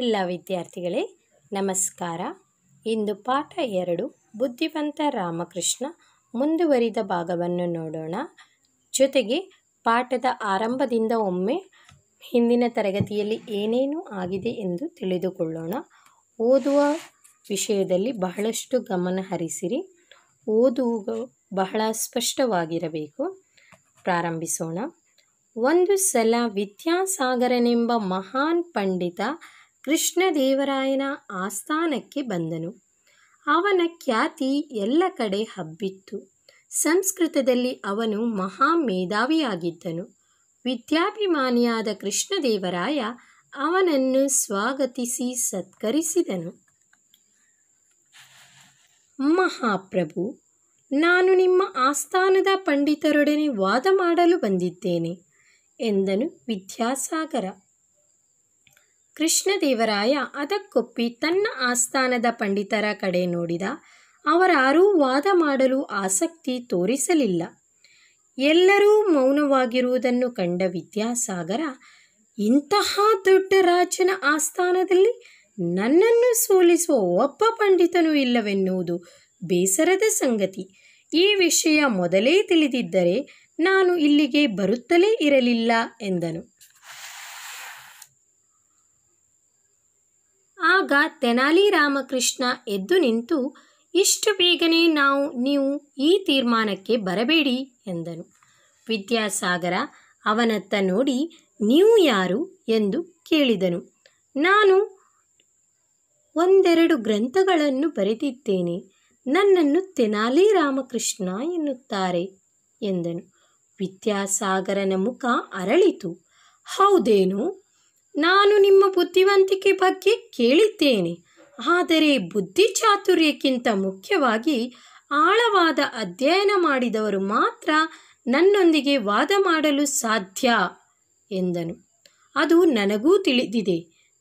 ಎಲ್ಲ ವಿದ್ಯಾರ್ಥಿಗಳೇ ನಮಸ್ಕಾರ ಇಂದು ಪಾಠ ಎರಡು ಬುದ್ಧಿವಂತ ರಾಮಕೃಷ್ಣ ಮುಂದುವರಿದ ಭಾಗವನ್ನು ನೋಡೋಣ ಜೊತೆಗೆ ಪಾಠದ ಆರಂಭದಿಂದ ಒಮ್ಮೆ ಹಿಂದಿನ ತರಗತಿಯಲ್ಲಿ ಏನೇನು ಆಗಿದೆ ಎಂದು ತಿಳಿದುಕೊಳ್ಳೋಣ ಓದುವ ವಿಷಯದಲ್ಲಿ ಬಹಳಷ್ಟು ಗಮನ ಹರಿಸಿರಿ ಓದು ಬಹಳ ಸ್ಪಷ್ಟವಾಗಿರಬೇಕು ಪ್ರಾರಂಭಿಸೋಣ ಒಂದು ಸಲ ವಿದ್ಯಾಸಾಗರನೆಂಬ ಮಹಾನ್ ಪಂಡಿತ ಕೃಷ್ಣದೇವರಾಯನ ಆಸ್ಥಾನಕ್ಕೆ ಬಂದನು ಅವನ ಖ್ಯಾತಿ ಎಲ್ಲ ಕಡೆ ಹಬ್ಬಿತ್ತು ಸಂಸ್ಕೃತದಲ್ಲಿ ಅವನು ಮಹಾ ಮೇಧಾವಿಯಾಗಿದ್ದನು ವಿದ್ಯಾಭಿಮಾನಿಯಾದ ಕೃಷ್ಣದೇವರಾಯ ಅವನನ್ನು ಸ್ವಾಗತಿಸಿ ಸತ್ಕರಿಸಿದನು ಮಹಾಪ್ರಭು ನಾನು ನಿಮ್ಮ ಆಸ್ಥಾನದ ಪಂಡಿತರೊಡನೆ ವಾದ ಮಾಡಲು ಬಂದಿದ್ದೇನೆ ಎಂದನು ವಿದ್ಯಾಸಾಗರ ಕೃಷ್ಣದೇವರಾಯ ಅದಕ್ಕೊಪ್ಪಿ ತನ್ನ ಆಸ್ಥಾನದ ಪಂಡಿತರ ಕಡೆ ನೋಡಿದ ಅವರಾರೂ ವಾದ ಮಾಡಲು ಆಸಕ್ತಿ ತೋರಿಸಲಿಲ್ಲ ಎಲ್ಲರೂ ಮೌನವಾಗಿರುವುದನ್ನು ಕಂಡ ವಿದ್ಯಾಸಾಗರ ಇಂತಹ ದೊಡ್ಡ ರಾಜನ ಆಸ್ಥಾನದಲ್ಲಿ ನನ್ನನ್ನು ಸೋಲಿಸುವ ಒಬ್ಬ ಪಂಡಿತನೂ ಇಲ್ಲವೆನ್ನುವುದು ಬೇಸರದ ಸಂಗತಿ ಈ ವಿಷಯ ಮೊದಲೇ ತಿಳಿದಿದ್ದರೆ ನಾನು ಇಲ್ಲಿಗೆ ಬರುತ್ತಲೇ ಇರಲಿಲ್ಲ ಎಂದನು ಆಗ ತೆನಾಲಿ ರಾಮಕೃಷ್ಣ ಎದ್ದು ನಿಂತು ಇಷ್ಟು ಬೇಗನೆ ನಾವು ನೀವು ಈ ತೀರ್ಮಾನಕ್ಕೆ ಬರಬೇಡಿ ಎಂದನು ವಿದ್ಯಾಸಾಗರ ಅವನತ್ತ ನೋಡಿ ನೀವು ಯಾರು ಎಂದು ಕೇಳಿದನು ನಾನು ಒಂದೆರಡು ಗ್ರಂಥಗಳನ್ನು ಬರೆದಿದ್ದೇನೆ ನನ್ನನ್ನು ತೆನಾಲಿ ರಾಮಕೃಷ್ಣ ಎನ್ನುತ್ತಾರೆ ಎಂದನು ವಿದ್ಯಾಸಾಗರನ ಮುಖ ಅರಳಿತು ಹೌದೇನು ನಾನು ನಿಮ್ಮ ಬುದ್ಧಿವಂತಿಕೆ ಬಗ್ಗೆ ಕೇಳಿದ್ದೇನೆ ಆದರೆ ಬುದ್ಧಿಚಾತುರ್ಯಕ್ಕಿಂತ ಮುಖ್ಯವಾಗಿ ಆಳವಾದ ಅಧ್ಯಯನ ಮಾಡಿದವರು ಮಾತ್ರ ನನ್ನೊಂದಿಗೆ ವಾದ ಮಾಡಲು ಸಾಧ್ಯ ಎಂದನು ಅದು ನನಗೂ ತಿಳಿದಿದೆ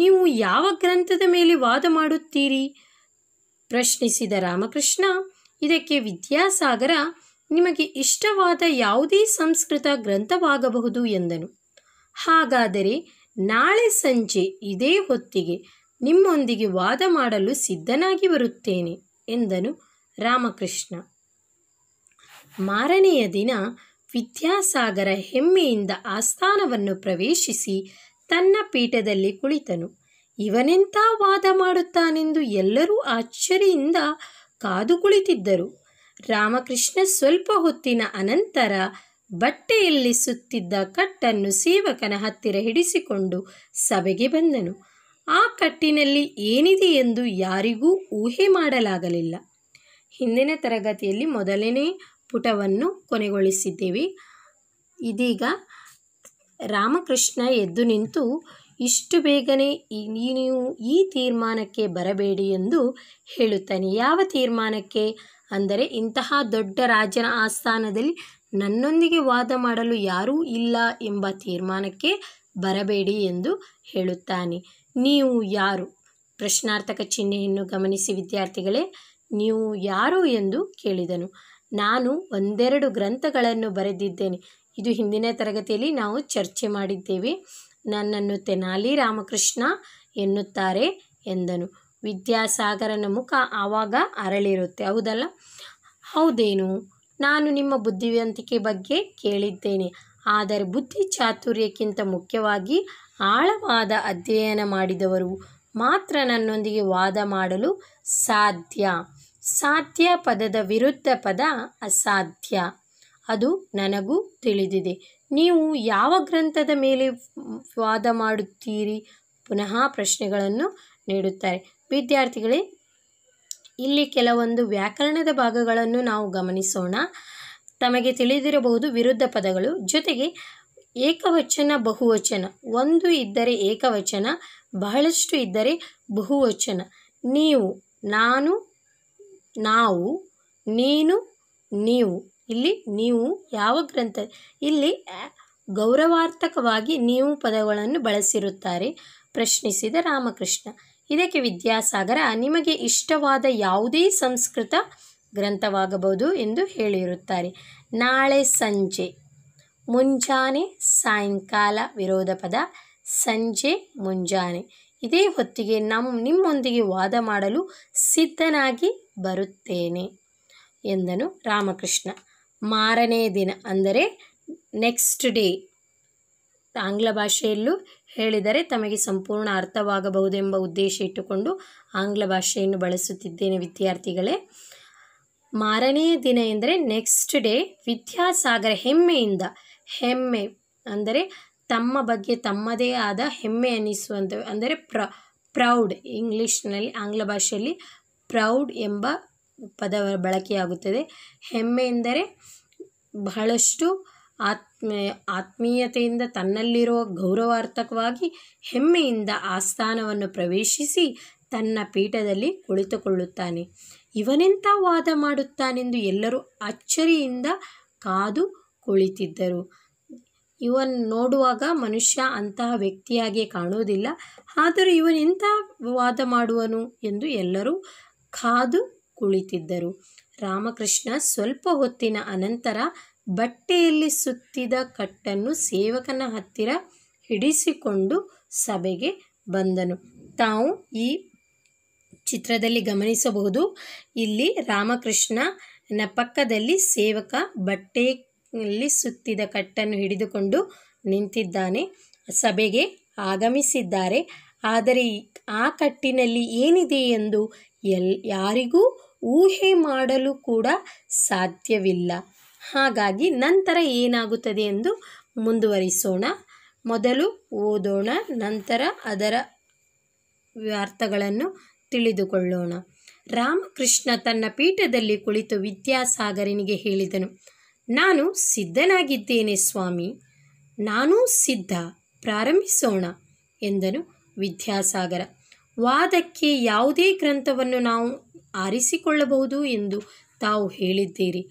ನೀವು ಯಾವ ಗ್ರಂಥದ ಮೇಲೆ ವಾದ ಮಾಡುತ್ತೀರಿ ಪ್ರಶ್ನಿಸಿದ ರಾಮಕೃಷ್ಣ ಇದಕ್ಕೆ ವಿದ್ಯಾಸಾಗರ ನಿಮಗೆ ಇಷ್ಟವಾದ ಯಾವುದೇ ಸಂಸ್ಕೃತ ಗ್ರಂಥವಾಗಬಹುದು ಎಂದನು ಹಾಗಾದರೆ ನಾಳೆ ಸಂಜೆ ಇದೇ ಹೊತ್ತಿಗೆ ನಿಮ್ಮೊಂದಿಗೆ ವಾದ ಮಾಡಲು ಸಿದ್ಧನಾಗಿ ಬರುತ್ತೇನೆ ಎಂದನು ರಾಮಕೃಷ್ಣ ಮಾರನೆಯ ದಿನ ವಿದ್ಯಾಸಾಗರ ಹೆಮ್ಮೆಯಿಂದ ಆಸ್ಥಾನವನ್ನು ಪ್ರವೇಶಿಸಿ ತನ್ನ ಪೀಠದಲ್ಲಿ ಕುಳಿತನು ಇವನೆಂಥ ವಾದ ಮಾಡುತ್ತಾನೆಂದು ಎಲ್ಲರೂ ಆಶ್ಚರ್ಯದಿಂದ ಕಾದು ಕುಳಿತಿದ್ದರು ರಾಮಕೃಷ್ಣ ಸ್ವಲ್ಪ ಹೊತ್ತಿನ ಅನಂತರ ಬಟ್ಟೆಯಲ್ಲಿ ಸುತ್ತಿದ್ದ ಕಟ್ಟನ್ನು ಸೇವಕನ ಹತ್ತಿರ ಹಿಡಿಸಿಕೊಂಡು ಸಭೆಗೆ ಬಂದನು ಆ ಕಟ್ಟಿನಲ್ಲಿ ಏನಿದೆ ಎಂದು ಯಾರಿಗೂ ಊಹೆ ಮಾಡಲಾಗಲಿಲ್ಲ ಹಿಂದಿನ ತರಗತಿಯಲ್ಲಿ ಮೊದಲನೇ ಪುಟವನ್ನು ಕೊನೆಗೊಳಿಸಿದ್ದೇವೆ ಇದೀಗ ರಾಮಕೃಷ್ಣ ಎದ್ದು ನಿಂತು ಇಷ್ಟು ಬೇಗನೆ ನೀನು ಈ ತೀರ್ಮಾನಕ್ಕೆ ಬರಬೇಡಿ ಎಂದು ಹೇಳುತ್ತಾನೆ ಯಾವ ತೀರ್ಮಾನಕ್ಕೆ ಅಂದರೆ ಇಂತಹ ದೊಡ್ಡ ರಾಜನ ಆಸ್ಥಾನದಲ್ಲಿ ನನ್ನೊಂದಿಗೆ ವಾದ ಮಾಡಲು ಯಾರೂ ಇಲ್ಲ ಎಂಬ ತೀರ್ಮಾನಕ್ಕೆ ಬರಬೇಡಿ ಎಂದು ಹೇಳುತ್ತಾನೆ ನೀವು ಯಾರು ಪ್ರಶ್ನಾರ್ಥಕ ಚಿಹ್ನೆಯನ್ನು ಗಮನಿಸಿ ವಿದ್ಯಾರ್ಥಿಗಳೇ ನೀವು ಯಾರು ಎಂದು ಕೇಳಿದನು ನಾನು ಒಂದೆರಡು ಗ್ರಂಥಗಳನ್ನು ಬರೆದಿದ್ದೇನೆ ಇದು ಹಿಂದಿನ ತರಗತಿಯಲ್ಲಿ ನಾವು ಚರ್ಚೆ ಮಾಡಿದ್ದೇವೆ ನನ್ನನ್ನು ತೆನಾಲಿ ರಾಮಕೃಷ್ಣ ಎನ್ನುತ್ತಾರೆ ಎಂದನು ವಿದ್ಯಾಸಾಗರನ ಮುಖ ಆವಾಗ ಅರಳಿರುತ್ತೆ ಹೌದಲ್ಲ ಹೌದೇನು ನಾನು ನಿಮ್ಮ ಬುದ್ಧಿವಂತಿಕೆ ಬಗ್ಗೆ ಕೇಳಿದ್ದೇನೆ ಆದರೆ ಬುದ್ಧಿ ಚಾತುರ್ಯಕ್ಕಿಂತ ಮುಖ್ಯವಾಗಿ ಆಳವಾದ ಅಧ್ಯಯನ ಮಾಡಿದವರು ಮಾತ್ರ ನನ್ನೊಂದಿಗೆ ವಾದ ಮಾಡಲು ಸಾಧ್ಯ ಸಾಧ್ಯ ಪದದ ವಿರುದ್ಧ ಪದ ಅಸಾಧ್ಯ ಅದು ನನಗೂ ತಿಳಿದಿದೆ ನೀವು ಯಾವ ಗ್ರಂಥದ ಮೇಲೆ ವಾದ ಮಾಡುತ್ತೀರಿ ಪುನಃ ಪ್ರಶ್ನೆಗಳನ್ನು ನೀಡುತ್ತಾರೆ ವಿದ್ಯಾರ್ಥಿಗಳೇ ಇಲ್ಲಿ ಕೆಲವೊಂದು ವ್ಯಾಕರಣದ ಭಾಗಗಳನ್ನು ನಾವು ಗಮನಿಸೋಣ ತಮಗೆ ತಿಳಿದಿರಬಹುದು ವಿರುದ್ಧ ಪದಗಳು ಜೊತೆಗೆ ಏಕವಚನ ಬಹುವಚನ ಒಂದು ಇದ್ದರೆ ಏಕವಚನ ಬಹಳಷ್ಟು ಇದ್ದರೆ ಬಹುವಚನ ನೀವು ನಾನು ನಾವು ನೀನು ನೀವು ಇಲ್ಲಿ ನೀವು ಯಾವ ಗ್ರಂಥ ಇಲ್ಲಿ ಗೌರವಾರ್ಥಕವಾಗಿ ನೀವು ಪದಗಳನ್ನು ಬಳಸಿರುತ್ತಾರೆ ಪ್ರಶ್ನಿಸಿದ ರಾಮಕೃಷ್ಣ ಇದಕ್ಕೆ ವಿದ್ಯಾಸಾಗರ ನಿಮಗೆ ಇಷ್ಟವಾದ ಯಾವುದೇ ಸಂಸ್ಕೃತ ಗ್ರಂಥವಾಗಬಹುದು ಎಂದು ಹೇಳಿರುತ್ತಾರೆ ನಾಳೆ ಸಂಜೆ ಮುಂಜಾನೆ ಸಾಯಂಕಾಲ ವಿರೋಧ ಪದ ಸಂಜೆ ಮುಂಜಾನೆ ಇದೇ ಹೊತ್ತಿಗೆ ನಮ್ಮ ನಿಮ್ಮೊಂದಿಗೆ ವಾದ ಮಾಡಲು ಸಿದ್ಧನಾಗಿ ಬರುತ್ತೇನೆ ಎಂದನು ರಾಮಕೃಷ್ಣ ಮಾರನೇ ದಿನ ಅಂದರೆ ನೆಕ್ಸ್ಟ್ ಡೇ ಆಂಗ್ಲ ಭಾಷೆಯಲ್ಲೂ ಹೇಳಿದರೆ ತಮಗೆ ಸಂಪೂರ್ಣ ಅರ್ಥವಾಗಬಹುದೆಂಬ ಉದ್ದೇಶ ಇಟ್ಟುಕೊಂಡು ಆಂಗ್ಲ ಭಾಷೆಯನ್ನು ಬಳಸುತ್ತಿದ್ದೇನೆ ವಿದ್ಯಾರ್ಥಿಗಳೇ ಮಾರನೆಯ ದಿನ ಎಂದರೆ ನೆಕ್ಸ್ಟ್ ಡೇ ವಿದ್ಯಾಸಾಗರ ಹೆಮ್ಮೆಯಿಂದ ಹೆಮ್ಮೆ ಅಂದರೆ ತಮ್ಮ ಬಗ್ಗೆ ತಮ್ಮದೇ ಆದ ಹೆಮ್ಮೆ ಅನ್ನಿಸುವಂಥ ಅಂದರೆ ಪ್ರ ಪ್ರೌಡ್ ಇಂಗ್ಲೀಷ್ನಲ್ಲಿ ಆಂಗ್ಲ ಭಾಷೆಯಲ್ಲಿ ಪ್ರೌಡ್ ಎಂಬ ಪದ ಬಳಕೆಯಾಗುತ್ತದೆ ಹೆಮ್ಮೆ ಎಂದರೆ ಬಹಳಷ್ಟು ಆತ್ಮ ಆತ್ಮೀಯತೆಯಿಂದ ತನ್ನಲ್ಲಿರುವ ಗೌರವಾರ್ಥಕವಾಗಿ ಹೆಮ್ಮೆಯಿಂದ ಆಸ್ಥಾನವನ್ನು ಪ್ರವೇಶಿಸಿ ತನ್ನ ಪೀಠದಲ್ಲಿ ಕುಳಿತುಕೊಳ್ಳುತ್ತಾನೆ ಇವನೆಂಥ ವಾದ ಮಾಡುತ್ತಾನೆಂದು ಎಲ್ಲರೂ ಅಚ್ಚರಿಯಿಂದ ಕಾದು ಕುಳಿತಿದ್ದರು ಇವನ್ ನೋಡುವಾಗ ಮನುಷ್ಯ ಅಂತಹ ವ್ಯಕ್ತಿಯಾಗಿ ಕಾಣುವುದಿಲ್ಲ ಆದರೂ ಇವನೆಂಥ ವಾದ ಮಾಡುವನು ಎಂದು ಎಲ್ಲರೂ ಕಾದು ಕುಳಿತಿದ್ದರು ರಾಮಕೃಷ್ಣ ಸ್ವಲ್ಪ ಹೊತ್ತಿನ ಅನಂತರ ಬಟ್ಟೆಯಲ್ಲಿ ಸುತ್ತಿದ ಕಟ್ಟನ್ನು ಸೇವಕನ ಹತ್ತಿರ ಹಿಡಿಸಿಕೊಂಡು ಸಭೆಗೆ ಬಂದನು ತಾವು ಈ ಚಿತ್ರದಲ್ಲಿ ಗಮನಿಸಬಹುದು ಇಲ್ಲಿ ರಾಮಕೃಷ್ಣನ ಪಕ್ಕದಲ್ಲಿ ಸೇವಕ ಬಟ್ಟೆಯಲ್ಲಿ ಸುತ್ತಿದ ಕಟ್ಟನ್ನು ಹಿಡಿದುಕೊಂಡು ನಿಂತಿದ್ದಾನೆ ಸಭೆಗೆ ಆಗಮಿಸಿದ್ದಾರೆ ಆದರೆ ಆ ಕಟ್ಟಿನಲ್ಲಿ ಏನಿದೆ ಎಂದು ಎಲ್ ಯಾರಿಗೂ ಊಹೆ ಮಾಡಲು ಕೂಡ ಸಾಧ್ಯವಿಲ್ಲ ಹಾಗಾಗಿ ನಂತರ ಏನಾಗುತ್ತದೆ ಎಂದು ಮುಂದುವರಿಸೋಣ ಮೊದಲು ಓದೋಣ ನಂತರ ಅದರ ಅರ್ಥಗಳನ್ನು ತಿಳಿದುಕೊಳ್ಳೋಣ ರಾಮಕೃಷ್ಣ ತನ್ನ ಪೀಠದಲ್ಲಿ ಕುಳಿತು ವಿದ್ಯಾಸಾಗರನಿಗೆ ಹೇಳಿದನು ನಾನು ಸಿದ್ಧನಾಗಿದ್ದೇನೆ ಸ್ವಾಮಿ ನಾನೂ ಸಿದ್ಧ ಪ್ರಾರಂಭಿಸೋಣ ಎಂದನು ವಿದ್ಯಾಸಾಗರ ವಾದಕ್ಕೆ ಯಾವುದೇ ಗ್ರಂಥವನ್ನು ನಾವು ಆರಿಸಿಕೊಳ್ಳಬಹುದು ಎಂದು ತಾವು ಹೇಳಿದ್ದೀರಿ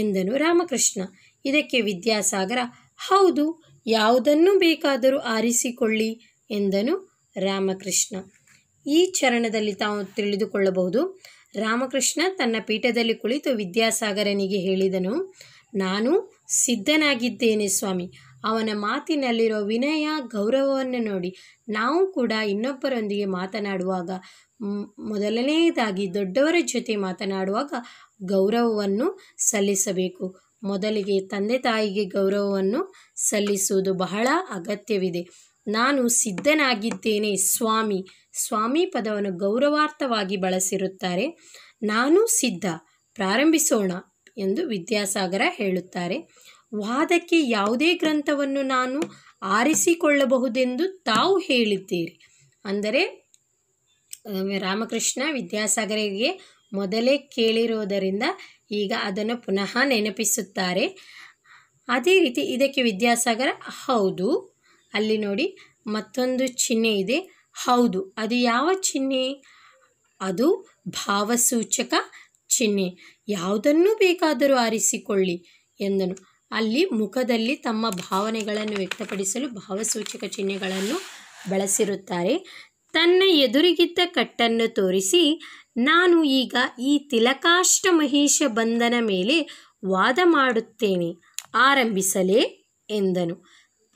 ಎಂದನು ರಾಮಕೃಷ್ಣ ಇದಕ್ಕೆ ವಿದ್ಯಾಸಾಗರ ಹೌದು ಯಾವುದನ್ನು ಬೇಕಾದರೂ ಆರಿಸಿಕೊಳ್ಳಿ ಎಂದನು ರಾಮಕೃಷ್ಣ ಈ ಚರಣದಲ್ಲಿ ತಾವು ತಿಳಿದುಕೊಳ್ಳಬಹುದು ರಾಮಕೃಷ್ಣ ತನ್ನ ಪೀಠದಲ್ಲಿ ಕುಳಿತು ವಿದ್ಯಾಸಾಗರನಿಗೆ ಹೇಳಿದನು ನಾನು ಸಿದ್ಧನಾಗಿದ್ದೇನೆ ಸ್ವಾಮಿ ಅವನ ಮಾತಿನಲ್ಲಿರೋ ವಿನಯ ಗೌರವವನ್ನು ನೋಡಿ ನಾವು ಕೂಡ ಇನ್ನೊಬ್ಬರೊಂದಿಗೆ ಮಾತನಾಡುವಾಗ ಮೊದಲನೆಯದಾಗಿ ದೊಡ್ಡವರ ಜೊತೆ ಮಾತನಾಡುವಾಗ ಗೌರವವನ್ನು ಸಲ್ಲಿಸಬೇಕು ಮೊದಲಿಗೆ ತಂದೆ ತಾಯಿಗೆ ಗೌರವವನ್ನು ಸಲ್ಲಿಸುವುದು ಬಹಳ ಅಗತ್ಯವಿದೆ ನಾನು ಸಿದ್ಧನಾಗಿದ್ದೇನೆ ಸ್ವಾಮಿ ಸ್ವಾಮಿ ಪದವನ್ನು ಗೌರವಾರ್ಥವಾಗಿ ಬಳಸಿರುತ್ತಾರೆ ನಾನು ಸಿದ್ಧ ಪ್ರಾರಂಭಿಸೋಣ ಎಂದು ವಿದ್ಯಾಸಾಗರ ಹೇಳುತ್ತಾರೆ ವಾದಕ್ಕೆ ಯಾವುದೇ ಗ್ರಂಥವನ್ನು ನಾನು ಆರಿಸಿಕೊಳ್ಳಬಹುದೆಂದು ತಾವು ಹೇಳಿದ್ದೀರಿ ಅಂದರೆ ರಾಮಕೃಷ್ಣ ವಿದ್ಯಾಸಾಗರಿಗೆ ಮೊದಲೇ ಕೇಳಿರುವುದರಿಂದ ಈಗ ಅದನ್ನು ಪುನಃ ನೆನಪಿಸುತ್ತಾರೆ ಅದೇ ರೀತಿ ಇದಕ್ಕೆ ವಿದ್ಯಾಸಾಗರ ಹೌದು ಅಲ್ಲಿ ನೋಡಿ ಮತ್ತೊಂದು ಚಿಹ್ನೆ ಇದೆ ಹೌದು ಅದು ಯಾವ ಚಿಹ್ನೆ ಅದು ಭಾವಸೂಚಕ ಚಿಹ್ನೆ ಯಾವುದನ್ನು ಬೇಕಾದರೂ ಆರಿಸಿಕೊಳ್ಳಿ ಎಂದನು ಅಲ್ಲಿ ಮುಖದಲ್ಲಿ ತಮ್ಮ ಭಾವನೆಗಳನ್ನು ವ್ಯಕ್ತಪಡಿಸಲು ಭಾವಸೂಚಕ ಚಿಹ್ನೆಗಳನ್ನು ಬಳಸಿರುತ್ತಾರೆ ತನ್ನ ಎದುರಿಗಿದ್ದ ಕಟ್ಟನ್ನು ತೋರಿಸಿ ನಾನು ಈಗ ಈ ತಿಲಕಾಷ್ಟ ಮಹಿಷ ಬಂಧನ ಮೇಲೆ ವಾದ ಮಾಡುತ್ತೇನೆ ಆರಂಭಿಸಲೇ ಎಂದನು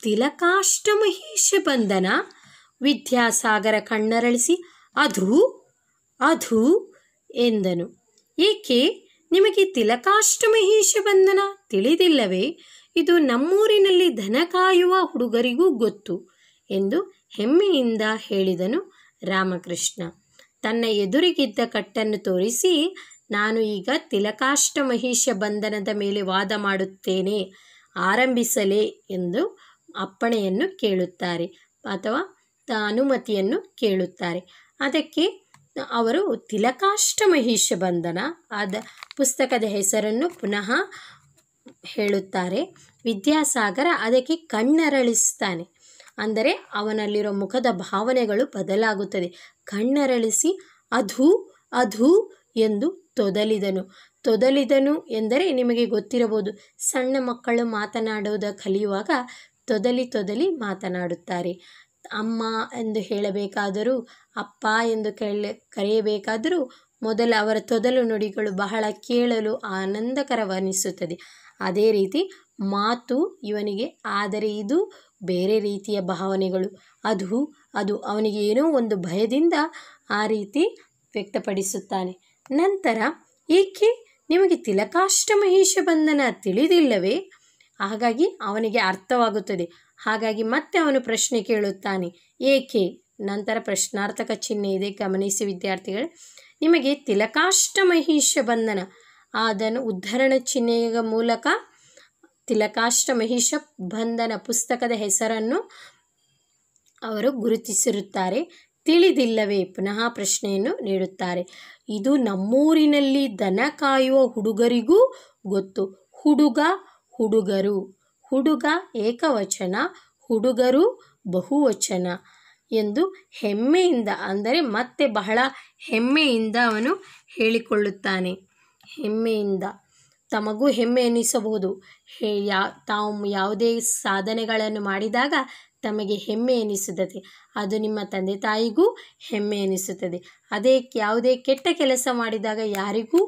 ತಿಲಕಾಷ್ಟ ಮಹಿಷ ಬಂಧನ ವಿದ್ಯಾಸಾಗರ ಕಣ್ಣರಳಿಸಿ ಅಧು ಅಧು ಎಂದನು ಏಕೆ ನಿಮಗೆ ತಿಲಕಾಷ್ಟ ಮಹಿಷ ಬಂಧನ ತಿಳಿದಿಲ್ಲವೇ ಇದು ನಮ್ಮೂರಿನಲ್ಲಿ ದನ ಕಾಯುವ ಹುಡುಗರಿಗೂ ಗೊತ್ತು ಎಂದು ಹೆಮ್ಮೆಯಿಂದ ಹೇಳಿದನು ರಾಮಕೃಷ್ಣ ತನ್ನ ಎದುರಿಗಿದ್ದ ಕಟ್ಟನ್ನು ತೋರಿಸಿ ನಾನು ಈಗ ತಿಲಕಾಷ್ಟ ಮಹಿಷ ಬಂಧನದ ಮೇಲೆ ವಾದ ಮಾಡುತ್ತೇನೆ ಆರಂಭಿಸಲೇ ಎಂದು ಅಪ್ಪಣೆಯನ್ನು ಕೇಳುತ್ತಾರೆ ಅಥವಾ ಅನುಮತಿಯನ್ನು ಕೇಳುತ್ತಾರೆ ಅದಕ್ಕೆ ಅವರು ತಿಲಕಾಷ್ಟ ಮಹಿಷ ಬಂಧನ ಆದ ಪುಸ್ತಕದ ಹೆಸರನ್ನು ಪುನಃ ಹೇಳುತ್ತಾರೆ ವಿದ್ಯಾಸಾಗರ ಅದಕ್ಕೆ ಕಣ್ಣರಳಿಸ್ತಾನೆ ಅಂದರೆ ಅವನಲ್ಲಿರೋ ಮುಖದ ಭಾವನೆಗಳು ಬದಲಾಗುತ್ತದೆ ಕಣ್ಣರಳಿಸಿ ಅಧೂ ಅಧು ಎಂದು ತೊದಲಿದನು ತೊದಲಿದನು ಎಂದರೆ ನಿಮಗೆ ಗೊತ್ತಿರಬಹುದು ಸಣ್ಣ ಮಕ್ಕಳು ಮಾತನಾಡುವುದ ಕಲಿಯುವಾಗ ತೊದಲಿ ತೊದಲಿ ಮಾತನಾಡುತ್ತಾರೆ ಅಮ್ಮ ಎಂದು ಹೇಳಬೇಕಾದರೂ ಅಪ್ಪ ಎಂದು ಕೇಳ ಕರೆಯಬೇಕಾದರೂ ಮೊದಲು ಅವರ ತೊದಲು ನುಡಿಗಳು ಬಹಳ ಕೇಳಲು ಆನಂದಕರವನಿಸುತ್ತದೆ ಅದೇ ರೀತಿ ಮಾತು ಇವನಿಗೆ ಆದರೆ ಇದು ಬೇರೆ ರೀತಿಯ ಭಾವನೆಗಳು ಅದು ಅದು ಅವನಿಗೆ ಏನೋ ಒಂದು ಭಯದಿಂದ ಆ ರೀತಿ ವ್ಯಕ್ತಪಡಿಸುತ್ತಾನೆ ನಂತರ ಏಕೆ ನಿಮಗೆ ತಿಲಕಾಷ್ಟ ಮಹಿಷ ಬಂಧನ ತಿಳಿದಿಲ್ಲವೇ ಹಾಗಾಗಿ ಅವನಿಗೆ ಅರ್ಥವಾಗುತ್ತದೆ ಹಾಗಾಗಿ ಮತ್ತೆ ಅವನು ಪ್ರಶ್ನೆ ಕೇಳುತ್ತಾನೆ ಏಕೆ ನಂತರ ಪ್ರಶ್ನಾರ್ಥಕ ಚಿಹ್ನೆ ಇದೆ ಗಮನಿಸಿ ವಿದ್ಯಾರ್ಥಿಗಳು ನಿಮಗೆ ತಿಲಕಾಷ್ಟ ಮಹಿಷ ಬಂಧನ ಅದನ್ನು ಉದ್ಧರಣ ಚಿಹ್ನೆಯ ಮೂಲಕ ಮಹಿಷ ಬಂಧನ ಪುಸ್ತಕದ ಹೆಸರನ್ನು ಅವರು ಗುರುತಿಸಿರುತ್ತಾರೆ ತಿಳಿದಿಲ್ಲವೇ ಪುನಃ ಪ್ರಶ್ನೆಯನ್ನು ನೀಡುತ್ತಾರೆ ಇದು ನಮ್ಮೂರಿನಲ್ಲಿ ದನ ಕಾಯುವ ಹುಡುಗರಿಗೂ ಗೊತ್ತು ಹುಡುಗ ಹುಡುಗರು ಹುಡುಗ ಏಕವಚನ ಹುಡುಗರು ಬಹುವಚನ ಎಂದು ಹೆಮ್ಮೆಯಿಂದ ಅಂದರೆ ಮತ್ತೆ ಬಹಳ ಹೆಮ್ಮೆಯಿಂದ ಅವನು ಹೇಳಿಕೊಳ್ಳುತ್ತಾನೆ ಹೆಮ್ಮೆಯಿಂದ ತಮಗೂ ಹೆಮ್ಮೆ ಎನಿಸಬಹುದು ಹೇ ಯಾ ತಾವು ಯಾವುದೇ ಸಾಧನೆಗಳನ್ನು ಮಾಡಿದಾಗ ತಮಗೆ ಹೆಮ್ಮೆ ಎನಿಸುತ್ತದೆ ಅದು ನಿಮ್ಮ ತಂದೆ ತಾಯಿಗೂ ಹೆಮ್ಮೆ ಎನಿಸುತ್ತದೆ ಅದೇ ಯಾವುದೇ ಕೆಟ್ಟ ಕೆಲಸ ಮಾಡಿದಾಗ ಯಾರಿಗೂ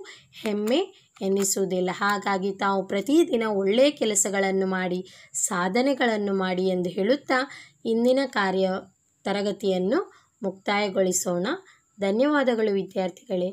ಹೆಮ್ಮೆ ಎನಿಸುವುದಿಲ್ಲ ಹಾಗಾಗಿ ತಾವು ಪ್ರತಿದಿನ ಒಳ್ಳೆಯ ಕೆಲಸಗಳನ್ನು ಮಾಡಿ ಸಾಧನೆಗಳನ್ನು ಮಾಡಿ ಎಂದು ಹೇಳುತ್ತಾ ಇಂದಿನ ಕಾರ್ಯ ತರಗತಿಯನ್ನು ಮುಕ್ತಾಯಗೊಳಿಸೋಣ ಧನ್ಯವಾದಗಳು ವಿದ್ಯಾರ್ಥಿಗಳೇ